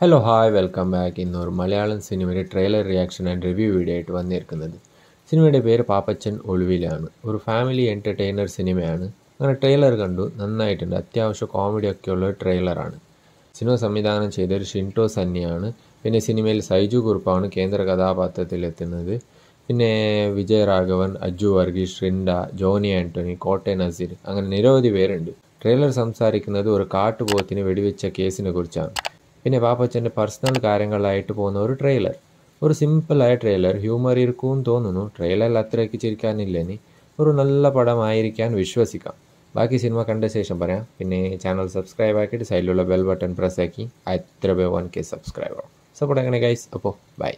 hello hi welcome back ഒരു മലയാളം സിനിമയുടെ trailer reaction and review video ആയിട്ട് വന്നിരിക്കുന്നത് സിനിമയുടെ പേര് പാപ്പച്ചൻ ഒളിവിലാണ് ഒരു ഫാമിലി എൻ്റർടൈനർ സിനിമയാണ് അങ്ങനെ ട്രെയിലർ കണ്ടു നന്നായിട്ടുണ്ട് അത്യാവശ്യം ഒക്കെ ഉള്ള ഒരു ട്രെയിലറാണ് സിനിമ സംവിധാനം ചെയ്തൊരു ഷിൻടോ സന്നിയാണ് പിന്നെ സിനിമയിൽ സൈജു കുറുപ്പാണ് കേന്ദ്ര കഥാപാത്രത്തിലെത്തുന്നത് പിന്നെ വിജയ് രാഘവൻ അജു വർഗീസ് ഷിൻഡ ജോണി ആൻ്റണി കോട്ടയ നസീർ അങ്ങനെ നിരവധി പേരുണ്ട് ട്രെയിലർ സംസാരിക്കുന്നത് ഒരു കാട്ടുപോത്തിന് വെടിവെച്ച കേസിനെ കുറിച്ചാണ് പിന്നെ പാപ്പച്ചൻ്റെ പേഴ്സണൽ കാര്യങ്ങളിലായിട്ട് പോകുന്ന ഒരു ട്രെയിലർ ഒരു സിമ്പിളായ ട്രെയിലർ ഹ്യൂമർ ഇരിക്കും തോന്നുന്നു ട്രെയിലറിൽ അത്രയ്ക്ക് ചിരിക്കാനില്ല നീ ഒരു നല്ല പടമായിരിക്കാൻ വിശ്വസിക്കാം ബാക്കി സിനിമ കണ്ട ശേഷം പറയാം പിന്നെ ചാനൽ സബ്സ്ക്രൈബ് ആക്കിയിട്ട് സൈഡിലുള്ള ബെൽ ബട്ടൺ പ്രസ് ആക്കി അത്ര by one K subscriber support അങ്ങനെ ഗൈസ് അപ്പോൾ ബൈ